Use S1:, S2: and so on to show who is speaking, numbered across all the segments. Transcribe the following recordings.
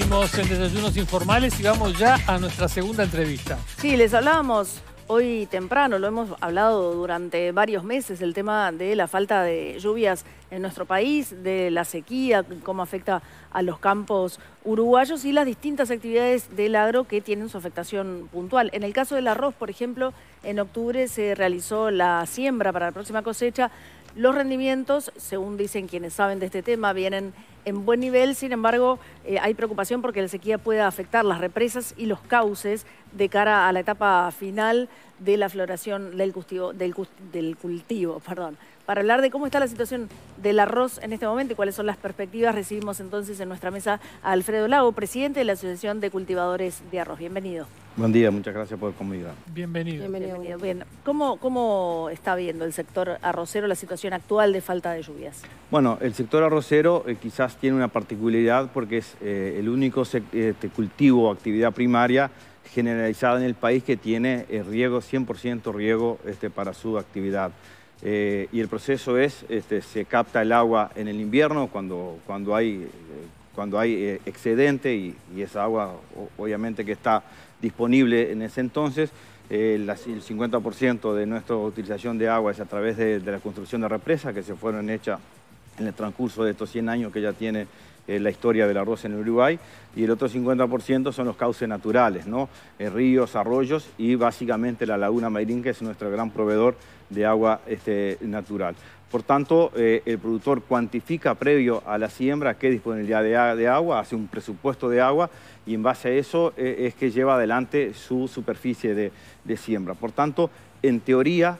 S1: Seguimos en Desayunos Informales y vamos ya a nuestra segunda entrevista.
S2: Sí, les hablábamos hoy temprano, lo hemos hablado durante varios meses, el tema de la falta de lluvias en nuestro país, de la sequía, cómo afecta a los campos uruguayos y las distintas actividades del agro que tienen su afectación puntual. En el caso del arroz, por ejemplo, en octubre se realizó la siembra para la próxima cosecha. Los rendimientos, según dicen quienes saben de este tema, vienen en buen nivel, sin embargo, eh, hay preocupación porque la sequía puede afectar las represas y los cauces de cara a la etapa final de la floración del cultivo, del cultivo perdón para hablar de cómo está la situación del arroz en este momento y cuáles son las perspectivas. Recibimos entonces en nuestra mesa a Alfredo Lago, presidente de la Asociación de Cultivadores de Arroz. Bienvenido.
S3: Buen día, muchas gracias por convidar.
S2: Bienvenido. Bienvenido. Bienvenido. ¿Cómo, está viendo el sector arrocero la situación actual de falta de lluvias?
S3: Bueno, el sector arrocero eh, quizás tiene una particularidad porque es eh, el único este, cultivo o actividad primaria generalizada en el país que tiene eh, riego, 100% riego este, para su actividad. Eh, y el proceso es, este, se capta el agua en el invierno cuando, cuando hay, eh, cuando hay eh, excedente y, esa agua obviamente que está disponible en ese entonces. el 50% de nuestra utilización de agua es a través de la construcción de represas que se fueron hechas en el transcurso de estos 100 años que ya tiene eh, la historia del arroz en Uruguay, y el otro 50% son los cauces naturales, ¿no? Eh, ríos, arroyos y básicamente la laguna Mairín, que es nuestro gran proveedor de agua este, natural. Por tanto, eh, el productor cuantifica previo a la siembra qué disponibilidad de, agua, hace un presupuesto de agua y en base a eso es que lleva adelante su superficie de siembra. Por tanto, en teoría,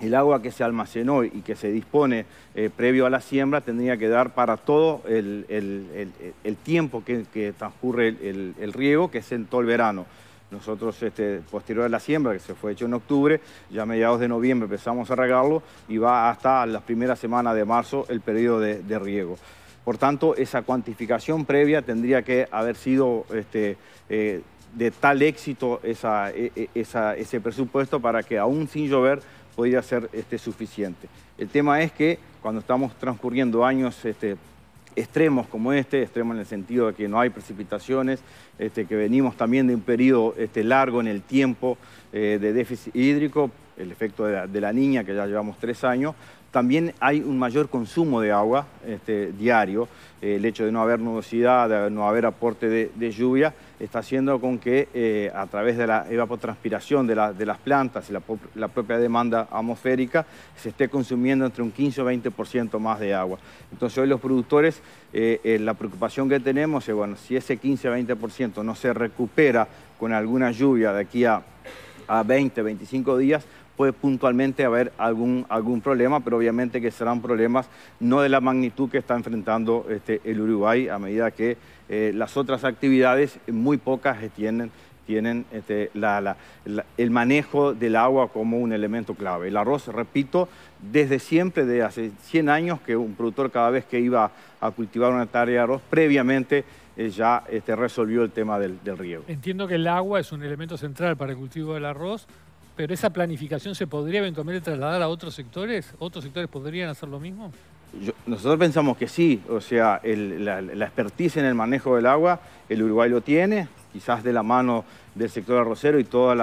S3: el agua que se almacenó y que se dispone eh, previo a la siembra tendría que dar para todo el, tiempo que, transcurre el, riego, que es en todo el verano. Nosotros, este, posterior a la siembra, que se fue hecho en octubre, ya a mediados de noviembre empezamos a regarlo y va hasta las primeras semanas de marzo el periodo de, riego. Por tanto, esa cuantificación previa tendría que haber sido este, eh, de tal éxito e, e, ese presupuesto para que aún sin llover podría ser este, suficiente. El tema es que cuando estamos transcurriendo años este, extremos como este, extremos en el sentido de que no hay precipitaciones, este, que venimos también de un periodo este, largo en el tiempo eh, de déficit hídrico, el efecto de la, de la, niña que ya llevamos tres años, también hay un mayor consumo de agua este, diario. Eh, el hecho de no haber nubosidad, de no haber aporte de, lluvia, está haciendo con que eh, a través de la evapotranspiración de, las plantas y la, propia demanda atmosférica se esté consumiendo entre un 15 o 20% más de agua. Entonces hoy los productores, eh, la preocupación que tenemos es, bueno, si ese 15 o 20% no se recupera con alguna lluvia de aquí a, a 20, 25 días, puede puntualmente haber algún, algún problema, pero obviamente que serán problemas no de la magnitud que está enfrentando este, el Uruguay a medida que eh, las otras actividades, muy pocas, tienen tienen este, el manejo del agua como un elemento clave. El arroz, repito, desde siempre, desde hace 100 años, que un productor cada vez que iba a cultivar una tarea de arroz, previamente eh, ya este, resolvió el tema del riego.
S1: Entiendo que el agua es un elemento central para el cultivo del arroz, pero esa planificación se podría eventualmente trasladar a otros sectores. ¿Otros sectores podrían hacer lo mismo?
S3: nosotros pensamos que sí, o sea, la, la, expertise en el manejo del agua, el Uruguay lo tiene, quizás de la mano del sector arrocero y todos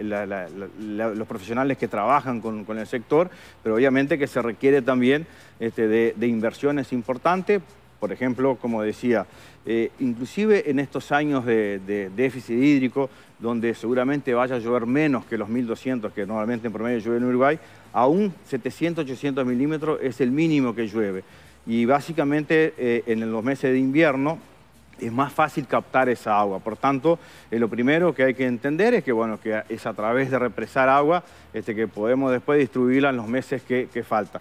S3: los profesionales que trabajan con, el sector, pero obviamente que se requiere también este, de, de inversiones importantes por ejemplo, como decía, eh, inclusive en estos años de, déficit hídrico, donde seguramente vaya a llover menos que los 1.200 que normalmente en promedio llueve en Uruguay, aún 700, 800 milímetros es el mínimo que llueve. Y básicamente eh, en los meses de invierno es más fácil captar esa agua. Por tanto, eh, lo primero que hay que entender es que, bueno, que es a través de represar agua este, que podemos después distribuirla en los meses que, que falta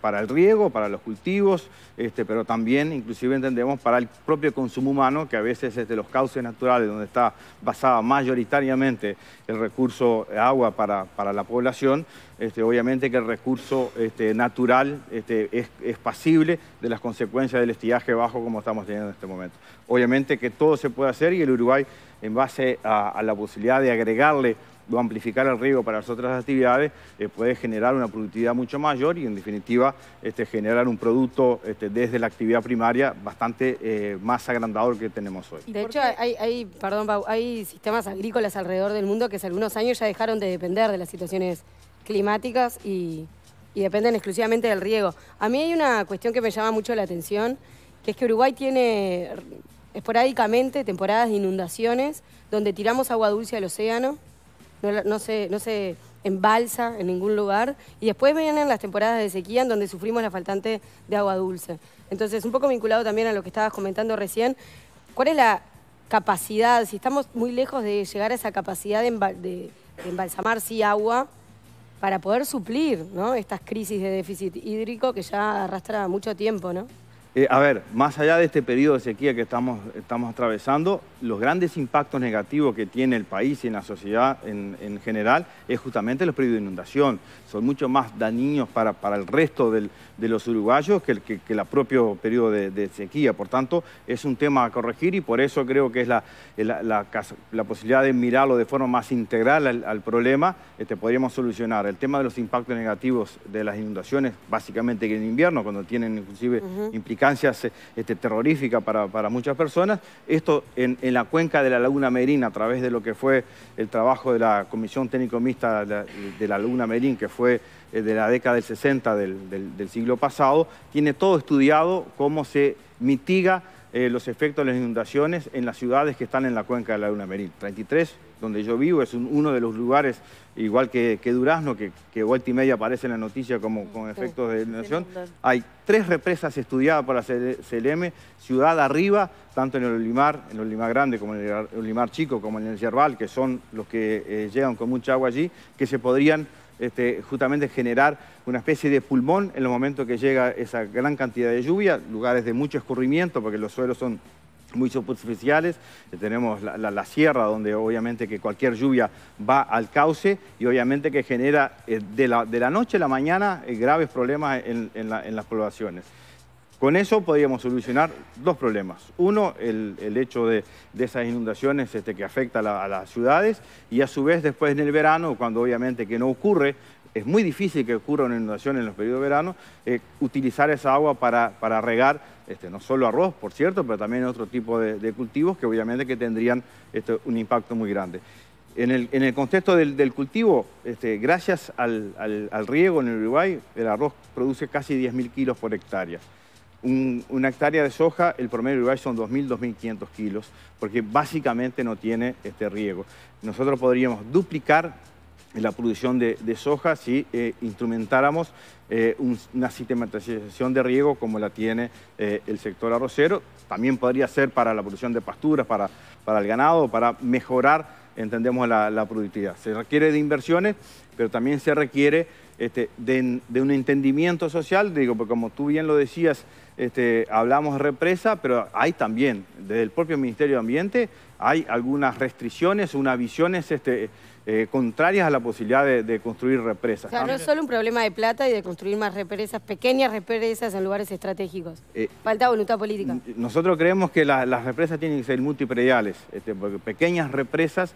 S3: para, el riego, para los cultivos, este, pero también inclusive entendemos para el propio consumo humano, que a veces es de los cauces naturales donde está basada mayoritariamente el recurso agua para, la población, este, obviamente que el recurso este, natural es, es, pasible de las consecuencias del estiaje bajo como estamos teniendo en este momento. Obviamente que todo se puede hacer y el Uruguay, en base a la posibilidad de agregarle o amplificar el riego para las otras actividades, eh, puede generar una productividad mucho mayor y en definitiva este, generar un producto este, desde la actividad primaria bastante eh, más agrandador que tenemos hoy.
S4: De hecho, hay, perdón, hay sistemas agrícolas alrededor del mundo que hace algunos años ya dejaron de depender de las situaciones climáticas y, y dependen exclusivamente del riego. A mí hay una cuestión que me llama mucho la atención, que es que Uruguay tiene esporádicamente temporadas de inundaciones donde tiramos agua dulce al océano no, se, no embalsa en ningún lugar. Y después vienen las temporadas de sequía en donde sufrimos la faltante de agua dulce. Entonces, un poco vinculado también a lo que estabas comentando recién, ¿cuál es la capacidad, si estamos muy lejos de llegar a esa capacidad de, embalsamar sí agua, para poder suplir estas crisis de déficit hídrico que ya arrastra mucho tiempo, ¿no?
S3: Eh, a ver, más allá de este periodo de sequía que estamos, estamos atravesando, los grandes impactos negativos que tiene el país y en la sociedad en, general es justamente los periodos de inundación. Son mucho más dañinos para, para el resto de los uruguayos que el, que, que propio periodo de, sequía. Por tanto, es un tema a corregir y por eso creo que es la, la, posibilidad de mirarlo de forma más integral al, problema, este, podríamos solucionar. El tema de los impactos negativos de las inundaciones, básicamente que en invierno, cuando tienen inclusive implicaciones implicancias este, terroríficas para, muchas personas. Esto en, la cuenca de la Laguna Merín, a través de lo que fue el trabajo de la Comisión Técnico Mixta de, la Laguna Merín, que fue eh, de la década del 60 del, del siglo pasado, tiene todo estudiado cómo se mitiga eh, los efectos de las inundaciones en las ciudades que están en la cuenca de la Luna 33, donde yo vivo, es uno de los lugares, igual que, Durazno, que, que, vuelta y media aparece en la noticia como con efectos de inundación. Hay tres represas estudiadas por la CLM, ciudad arriba, tanto en el Olimar, en el Olimar Grande como en el Olimar Chico, como en el Yerbal, que son los que eh, llegan con mucha agua allí, que se podrían este, justamente generar una especie de pulmón en el momento que llega esa gran cantidad de lluvia, lugares de mucho escurrimiento porque los suelos son muy superficiales, eh, tenemos la, sierra donde obviamente que cualquier lluvia va al cauce y obviamente que genera eh, de, la, noche a la mañana eh, graves problemas en las poblaciones. Con eso podríamos solucionar dos problemas. Uno, el, hecho de, esas inundaciones este, que afecta a, las ciudades y a su vez después en el verano, cuando obviamente que no ocurre, es muy difícil que ocurra una inundación en los periodos de verano, eh, utilizar esa agua para, regar este, no solo arroz, por cierto, pero también otro tipo de, cultivos que obviamente que tendrían este, un impacto muy grande. En el, contexto del, cultivo, gracias al, al, riego en el Uruguay, el arroz produce casi 10.000 kilos por hectárea una hectárea de soja, el promedio uruguay son 2.000, 2.500 kilos, porque básicamente no tiene este riego. Nosotros podríamos duplicar la producción de, soja si eh, instrumentáramos eh, una sistematización de riego como la tiene eh, el sector arrocero. También podría ser para la producción de pasturas, para, para el ganado, para mejorar entendemos la, productividad. Se requiere de inversiones, pero también se requiere este, de, de, un entendimiento social, digo, porque como tú bien lo decías, este, hablamos hablamos represa, pero hay también, desde el propio Ministerio de Ambiente, hay algunas restricciones, unas visiones este, eh, contrarias a la posibilidad de, construir represas. O sea, no es
S4: solo un problema de plata y de construir más represas, pequeñas represas en lugares estratégicos. Eh, Falta voluntad
S3: política. Nosotros creemos que las represas tienen que ser multiprediales, este, porque pequeñas represas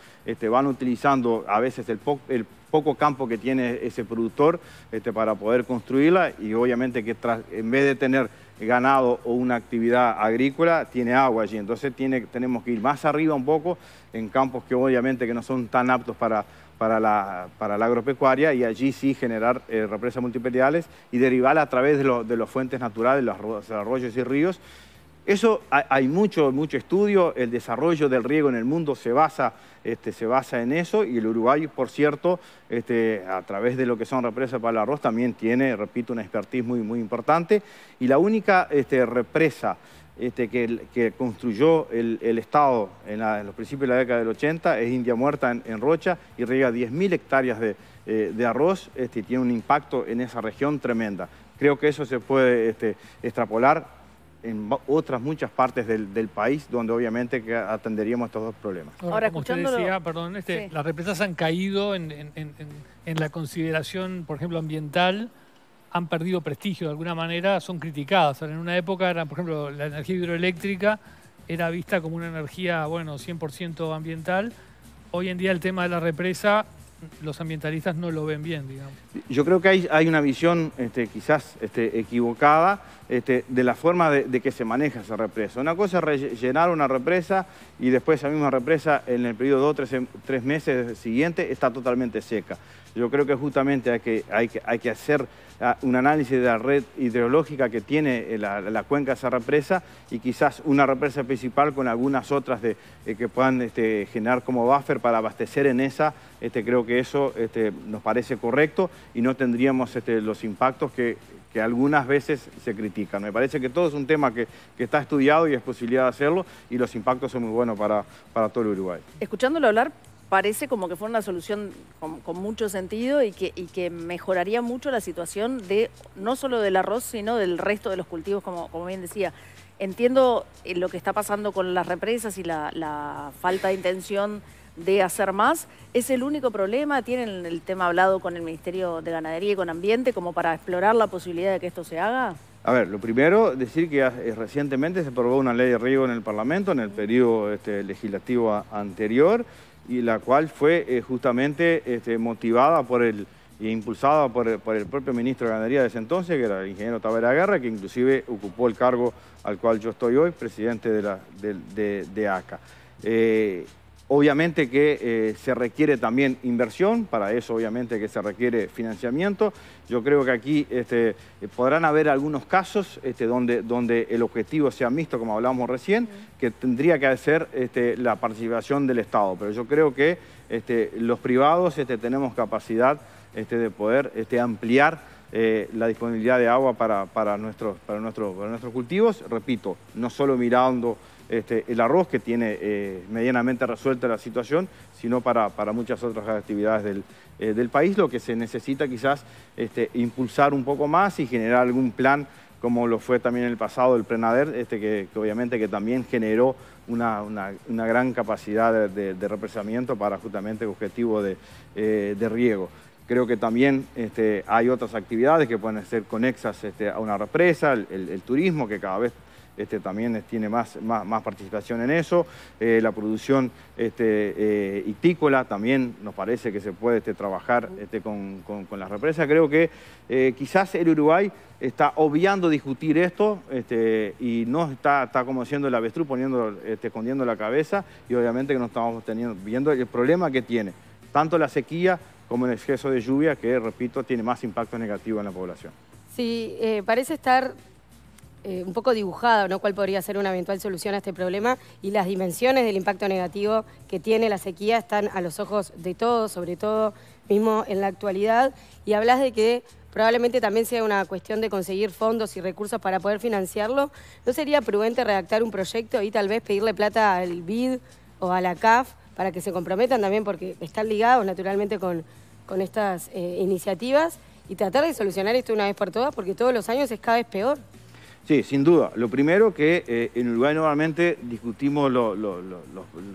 S3: van utilizando a veces el, el poco campo que tiene ese productor este, para poder construirla y obviamente que en vez de tener ganado o una actividad agrícola, tiene agua allí. Entonces tiene, tenemos que ir más arriba un poco en campos que obviamente que no son tan aptos para, para, la, agropecuaria y allí sí generar eh, represas multiperiales y derivar a través de, los de las fuentes naturales, los arroyos y ríos, eso hay mucho, mucho estudio, el desarrollo del riego en el mundo se basa, este, se basa en eso y el Uruguay, por cierto, este, a través de lo que son represas para el arroz también tiene, repito, una expertise muy, muy importante y la única este, represa que, construyó el, Estado en, los principios de la década del 80 es India Muerta en, Rocha y riega 10.000 hectáreas de, eh, de arroz y tiene un impacto en esa región tremenda. Creo que eso se puede extrapolar en otras muchas partes del, país donde obviamente que atenderíamos estos dos problemas.
S1: Ahora, como usted decía, perdón, este, las represas han caído en, la consideración, por ejemplo, ambiental, han perdido prestigio de alguna manera, son criticadas. en una época, era, por ejemplo, la energía hidroeléctrica era vista como una energía, bueno, 100% ambiental. Hoy en día el tema de la represa los ambientalistas no lo ven bien, digamos.
S3: Yo creo que hay, hay una visión este, quizás este, equivocada este, de la forma de, que se maneja esa represa. Una cosa es rellenar una represa y después esa misma represa en el periodo de dos, tres, em, tres meses siguiente está totalmente seca. Yo creo que justamente hay que, hay que, hacer ah, un análisis de la red hidrológica que tiene eh, la, cuenca de esa represa y quizás una represa principal con algunas otras de, eh, que puedan este, generar como buffer para abastecer en esa, este, creo que eso nos parece correcto y no tendríamos los impactos que que algunas veces se critican. Me parece que todo es un tema que, está estudiado y es posibilidad de hacerlo y los impactos son muy buenos para, para todo el Uruguay.
S2: Escuchándolo hablar, parece como que fue una solución con, mucho sentido y que, que, mejoraría mucho la situación de no solo del arroz, sino del resto de los cultivos, como, como bien decía. Entiendo eh, lo que está pasando con las represas y la, la falta de intención de hacer más. ¿Es el único problema? ¿Tienen el tema hablado con el Ministerio de Ganadería y con Ambiente como para explorar la posibilidad de que esto se haga?
S3: A ver, lo primero, decir que eh, recientemente se aprobó una ley de riego en el Parlamento, en el periodo este, legislativo anterior, y la cual fue eh, justamente este, motivada por el, e impulsada por el, propio ministro de Ganadería de ese entonces, que era el ingeniero Tavera Guerra, que inclusive ocupó el cargo al cual yo estoy hoy, presidente de, la, ACA. Obviamente que eh, se requiere también inversión, para eso obviamente que se requiere financiamiento. Yo creo que aquí este, eh, podrán haber algunos casos este, donde, donde el objetivo sea mixto, como hablábamos recién, que tendría que ser este, la participación del Estado. Pero yo creo que los privados tenemos capacidad de poder ampliar eh, la disponibilidad de agua para, para, nuestros, para nuestros cultivos, repito, no solo mirando... Este, el arroz, que tiene eh, medianamente resuelta la situación, sino para, muchas otras actividades eh, del, país. Lo que se necesita quizás este, impulsar un poco más y generar algún plan como lo fue también en el pasado el Prenader, este, que, obviamente que también generó una, gran capacidad de, represamiento para justamente el objetivo de, eh, riego. Creo que también hay otras actividades que pueden ser conexas a una represa, el, turismo, que cada vez este, también tiene más, más, participación en eso. Eh, la producción este, eh, también nos parece que se puede este, trabajar este, con, con, las represas. Creo que eh, quizás el Uruguay está obviando discutir esto y no está, está como haciendo el avestruz, poniendo, escondiendo la cabeza y obviamente que no estamos teniendo, viendo el problema que tiene, tanto la sequía como el exceso de lluvia que, repito, tiene más impacto negativo en la población.
S4: Sí, parece estar eh, un poco dibujado, ¿no? ¿Cuál podría ser una eventual solución a este problema? Y las dimensiones del impacto negativo que tiene la sequía están a los ojos de todos, sobre todo mismo en la actualidad. Y hablas de que probablemente también sea una cuestión de conseguir fondos y recursos para poder financiarlo. ¿No sería prudente redactar un proyecto y tal vez pedirle plata al BID o a la CAF para que se comprometan también? Porque están ligados naturalmente con, con estas eh, iniciativas y tratar de solucionar esto una vez por todas, porque todos los años es cada vez peor.
S3: Sí, sin duda. Lo primero que eh, en Uruguay normalmente discutimos los,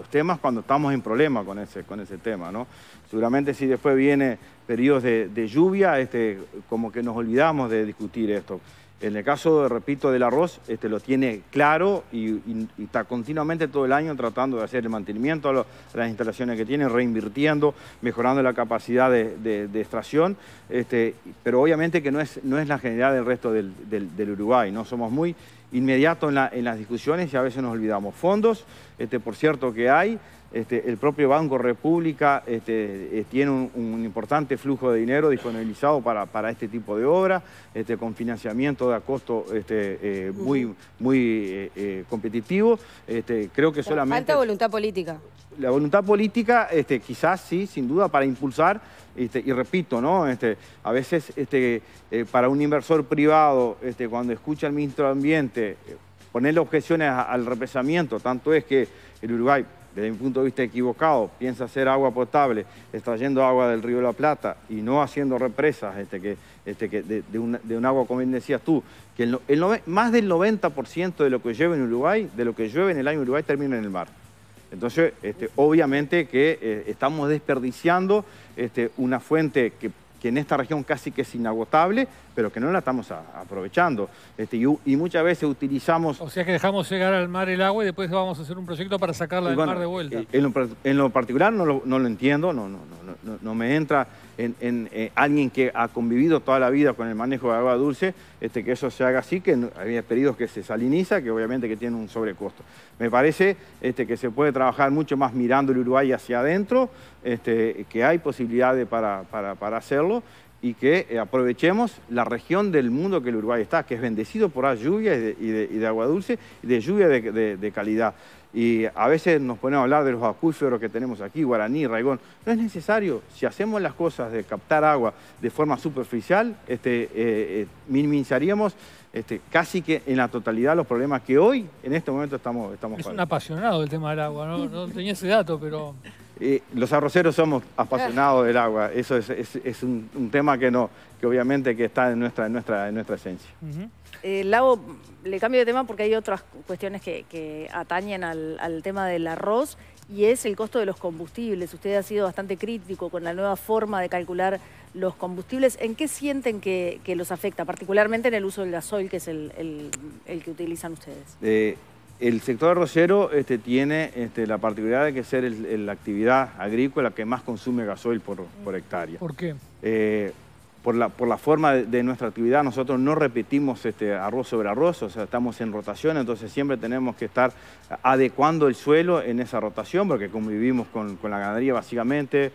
S3: temas cuando estamos en problema con ese, con ese tema, ¿no? Seguramente si después viene periodos de, de lluvia, este, como que nos olvidamos de discutir esto. En el caso, repito, del arroz, este, lo tiene claro y, está continuamente todo el año tratando de hacer el mantenimiento a, las instalaciones que tiene, reinvirtiendo, mejorando la capacidad de, extracción, este, pero obviamente que no es, no es la generalidad del resto del, Uruguay, ¿no? Somos muy inmediatos en, las discusiones y a veces nos olvidamos. Fondos, este, por cierto que hay, este, el propio Banco República este, eh, tiene un, importante flujo de dinero disponibilizado para, para este tipo de obra, este, con financiamiento de a costo eh, muy, muy eh, competitivo. creo que solamente... Falta
S4: voluntad política.
S3: La voluntad política, quizás sí, sin duda, para impulsar, y repito, ¿no? a veces para un inversor privado, cuando escucha al ministro de Ambiente ponerle objeciones al represamiento, tanto es que el Uruguay desde mi punto de vista equivocado, piensa hacer agua potable extrayendo agua del río La Plata y no haciendo represas este, que, este, que de, un, agua, como bien decías tú, que el, más del 90% de lo que llueve en Uruguay, de lo que llueve en el año Uruguay, termina en el mar. Entonces, este, obviamente que eh, estamos desperdiciando este, una fuente que que en esta región casi que es inagotable, pero que no la estamos aprovechando. Este, y, muchas veces utilizamos... O sea
S1: que dejamos llegar al mar el agua y después vamos a hacer un proyecto para sacarla del mar de vuelta. Eh,
S3: en lo, particular no lo, entiendo, no, no, no, no me entra en, eh, alguien que ha convivido toda la vida con el manejo de agua dulce, este, que eso se haga así, que había pedidos que se saliniza, que obviamente que tiene un sobrecosto. Me parece este, que se puede trabajar mucho más mirando el Uruguay hacia adentro, este, que hay posibilidades para, hacerlo y que eh, aprovechemos la región del mundo que el Uruguay está, que es bendecido por las lluvias y de, agua dulce y de lluvia de calidad. Y a veces nos ponemos a hablar de los acuíferos que tenemos aquí, Guaraní, Raigón. No es necesario. Si hacemos las cosas de captar agua de forma superficial, este, eh, eh, minimizaríamos este, casi que en la totalidad los problemas que hoy, en este momento, estamos... estamos es un
S1: apasionado el tema del agua, ¿no? No tenía ese dato, pero
S3: los arroceros somos apasionados del agua. Eso es, un, tema que no, que obviamente que está en nuestra, esencia.
S2: Eh, Lago, le cambio de tema porque hay otras cuestiones que, atañen al, tema del arroz y es el costo de los combustibles. Usted ha sido bastante crítico con la nueva forma de calcular los combustibles. ¿En qué sienten que, los afecta, particularmente en el uso del gasoil, que es el, que utilizan ustedes?
S3: Eh, el sector arrocero este, tiene este, la particularidad de que ser la actividad agrícola que más consume gasoil por, hectárea. ¿Por qué? Eh, por, la, forma de, nuestra actividad, nosotros no repetimos este, arroz sobre arroz, o sea, estamos en rotación, entonces siempre tenemos que estar adecuando el suelo en esa rotación, porque convivimos con, con la ganadería básicamente.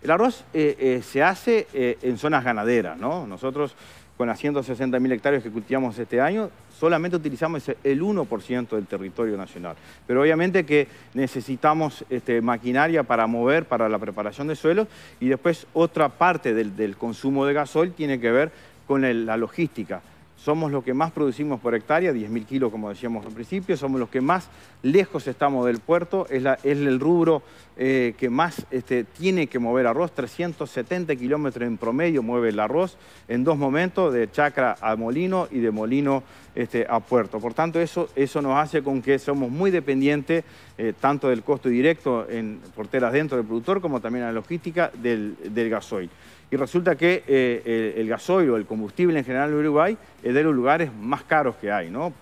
S3: El arroz eh, eh, se hace en zonas ganaderas, ¿no? Nosotros con las 160.000 hectáreas que cultivamos este año, solamente utilizamos el 1% del territorio nacional. Pero obviamente que necesitamos este, maquinaria para mover, para la preparación de suelos, y después otra parte del, consumo de gasoil tiene que ver con la logística. Somos los que más producimos por hectárea, 10.000 kilos como decíamos al principio, somos los que más lejos estamos del puerto, es, el rubro eh, que más este, tiene que mover arroz, 370 kilómetros en promedio mueve el arroz en dos momentos, de chacra a molino y de molino este, a puerto. Por tanto, eso, eso nos hace con que somos muy dependientes eh, tanto del costo directo en porteras dentro del productor como también en la logística del gasoil y resulta que eh, eh, el, gasoil o el combustible en general en Uruguay es de los lugares más caros que hay, ¿no?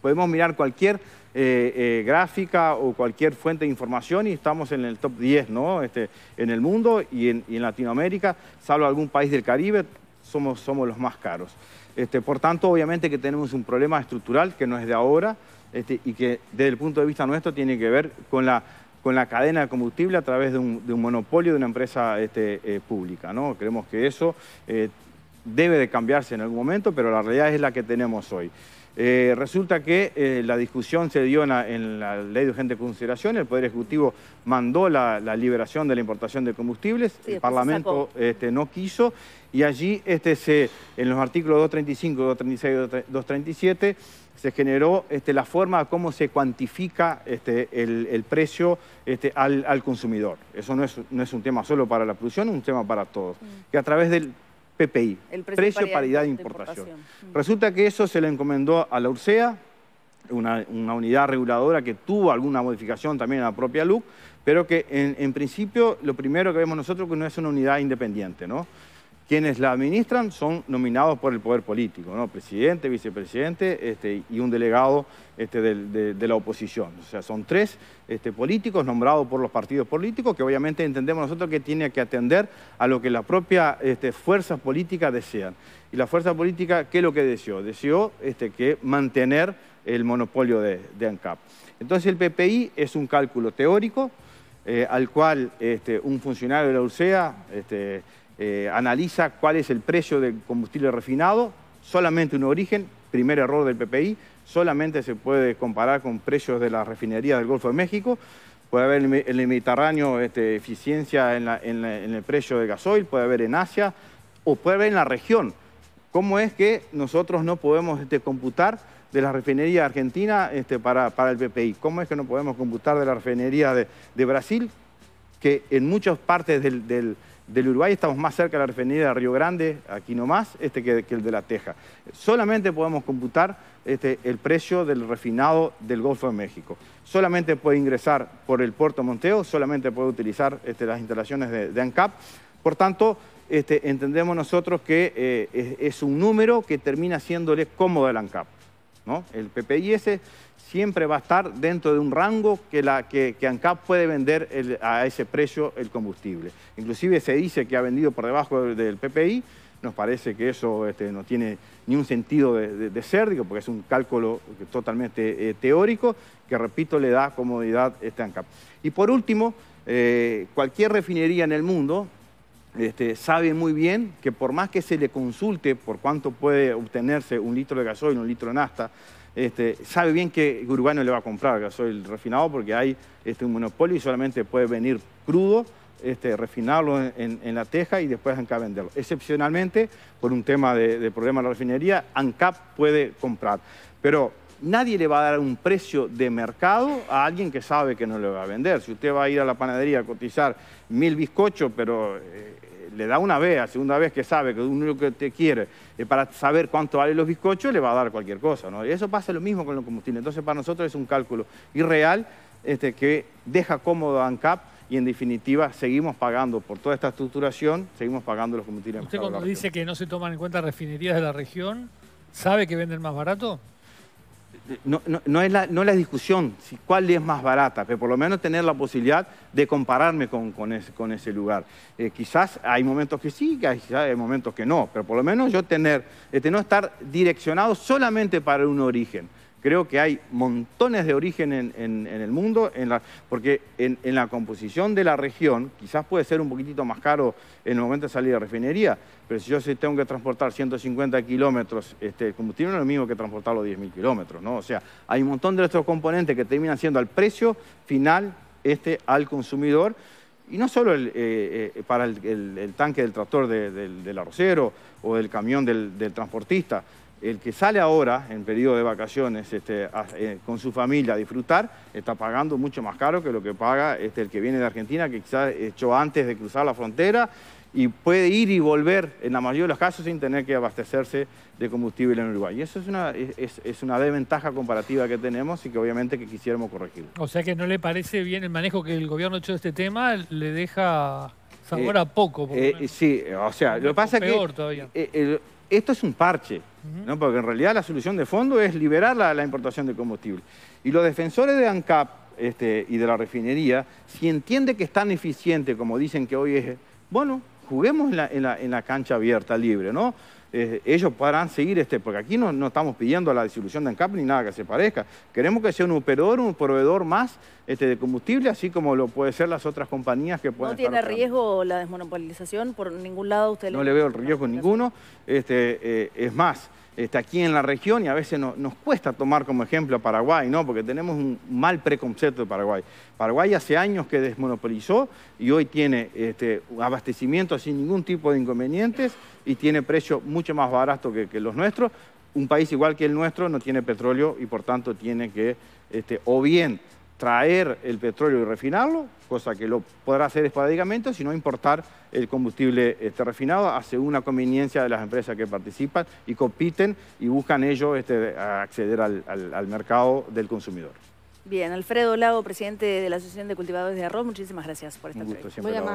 S3: Podemos mirar cualquier eh, gráfica o cualquier fuente de información y estamos en el top 10, ¿no? Este, en el mundo y en, Latinoamérica, salvo algún país del Caribe, somos, somos los más caros. Este, por tanto, obviamente que tenemos un problema estructural que no es de ahora este, y que desde el punto de vista nuestro tiene que ver con la con la cadena de combustible a través de un, monopolio de una empresa este, eh, pública. ¿no? Creemos que eso eh, debe de cambiarse en algún momento, pero la realidad es la que tenemos hoy. Eh, resulta que la discusión se dio en la, ley de urgente consideración, el Poder Ejecutivo mandó la, liberación de la importación de combustibles, el Parlamento este, no quiso, y allí este, se, en los artículos 235, 236, y 237, se generó este, la forma cómo se cuantifica este, el, precio este, al, consumidor. Eso no es, un tema solo para la producción, es un tema para todos. Mm. Que a través del PPI, el precio, paridad, e de importación. Resulta que eso se le encomendó a la URSEA, una, unidad reguladora que tuvo alguna modificación también a la propia LUC, pero que en, en principio lo primero que vemos nosotros que no es una unidad independiente, ¿no? Quienes la administran son nominados por el poder político, ¿no? presidente, vicepresidente este, y un delegado este, de, la oposición. O sea, son tres este, políticos nombrados por los partidos políticos que obviamente entendemos nosotros que tiene que atender a lo que las propias fuerzas políticas desean. Y la fuerza política, ¿qué es lo que deseó? Deseó que mantener el monopolio de, ANCAP. Entonces el PPI es un cálculo teórico eh, al cual un funcionario de la URSEA... Eh, analiza cuál es el precio del combustible refinado, solamente un origen, primer error del PPI, solamente se puede comparar con precios de la refinería del Golfo de México, puede haber en el Mediterráneo este, eficiencia en, el precio del gasoil, puede haber en Asia o puede haber en la región. ¿Cómo es que nosotros no podemos este, computar de la refinería argentina este, para, el PPI? ¿Cómo es que no podemos computar de la refinería de, Brasil, que en muchas partes del del Uruguay, estamos más cerca de la refinería de Río Grande, aquí nomás, este que, el de La Teja. Solamente podemos computar este, el precio del refinado del Golfo de México. Solamente puede ingresar por el puerto Monteo, solamente puede utilizar este, las instalaciones de, ANCAP. Por tanto, este, entendemos nosotros que eh, es, un número que termina haciéndole cómodo al ANCAP. ¿no? El PPIS siempre va a estar dentro de un rango que, ANCAP puede vender a ese precio el combustible. Inclusive se dice que ha vendido por debajo del, PPI, nos parece que eso este, no tiene ni un sentido de, ser, porque es un cálculo totalmente eh, teórico que, repito, le da comodidad a este ANCAP. Y por último, eh, cualquier refinería en el mundo este, sabe muy bien que por más que se le consulte por cuánto puede obtenerse un litro de gasoil, un litro de nafta, este, sabe bien que Uruguay no le va a comprar gasoil refinado porque hay este, un monopolio y solamente puede venir crudo, este, refinarlo en, la teja y después ANCAP venderlo. Excepcionalmente, por un tema de, problema de la refinería, ANCAP puede comprar. Pero Nadie le va a dar un precio de mercado a alguien que sabe que no le va a vender. Si usted va a ir a la panadería a cotizar mil bizcochos, pero eh, le da una vez, segunda vez que sabe que uno que te quiere para saber cuánto vale los bizcochos, le va a dar cualquier cosa. Y eso pasa lo mismo con los combustibles. Entonces, para nosotros es un cálculo irreal este, que deja cómodo a ANCAP y en definitiva seguimos pagando por toda esta estructuración, seguimos pagando los combustibles. ¿Usted cuando
S1: dice que no se toman en cuenta refinerías de la región, sabe que venden más barato?
S3: no, es la, no, la, discusión si cuál es más barata, pero por lo menos tener la posibilidad de compararme con, ese, lugar. Eh, quizás hay momentos que sí, quizás hay momentos que no, pero por lo menos yo tener, este, no estar direccionado solamente para un origen. Creo que hay montones de origen en, el mundo, porque en, la composición de la región, quizás puede ser un poquitito más caro en el momento de salir de refinería, pero si yo tengo que transportar 150 kilómetros, este, combustible no es lo mismo que transportarlo 10.000 kilómetros, O sea, hay un montón de estos componentes que terminan siendo al precio final este, al consumidor, y no solo eh, eh, para el, tanque del tractor del, del, arrocero o del camión del transportista, el que sale ahora en periodo de vacaciones este, eh, con su familia a disfrutar, está pagando mucho más caro que lo que paga este, el que viene de Argentina, que quizás echó antes de cruzar la frontera y puede ir y volver en la mayoría de los casos sin tener que abastecerse de combustible en Uruguay. Y eso es una, desventaja comparativa que tenemos y que obviamente que quisiéramos corregir.
S1: O sea que no le parece bien el manejo que el gobierno ha hecho de este tema, le deja
S3: sabor eh, a poco. Eh, sí, o sea, lo que pasa es
S1: que...
S3: esto es un parche. ¿no? porque en realidad la solución de fondo es liberar la, importación de combustible. Y los defensores de ANCAP este, y de la refinería, si entiende que es tan eficiente como dicen que hoy es, bueno, juguemos en la, en la, en la cancha abierta, libre, ¿no? Eh, ellos podrán seguir este, porque aquí no, estamos pidiendo la disolución de ANCAP ni nada que se parezca. Queremos que sea un operador, un proveedor más este, de combustible, así como lo pueden ser las otras compañías que puedan... ¿No tiene
S2: riesgo la desmonopolización por ningún lado? Usted no le, veo
S3: el riesgo ninguno. Este, eh, es más, aquí en la región y a veces no, nos cuesta tomar como ejemplo a Paraguay, ¿no? Porque tenemos un mal preconcepto de Paraguay. Paraguay hace años que desmonopolizó y hoy tiene este, abastecimiento sin ningún tipo de inconvenientes y tiene precio mucho más barato que, los nuestros. Un país igual que el nuestro no tiene petróleo y por tanto tiene que este, o bien traer el petróleo y refinarlo, cosa que lo podrá hacer esporádicamente, sino importar el combustible este, refinado según una conveniencia de las empresas que participan y compiten y buscan ellos este, acceder al, mercado del consumidor.
S2: Bien, Alfredo Lago, presidente de la Asociación de Cultivadores de Arroz, muchísimas gracias por esta entrevista.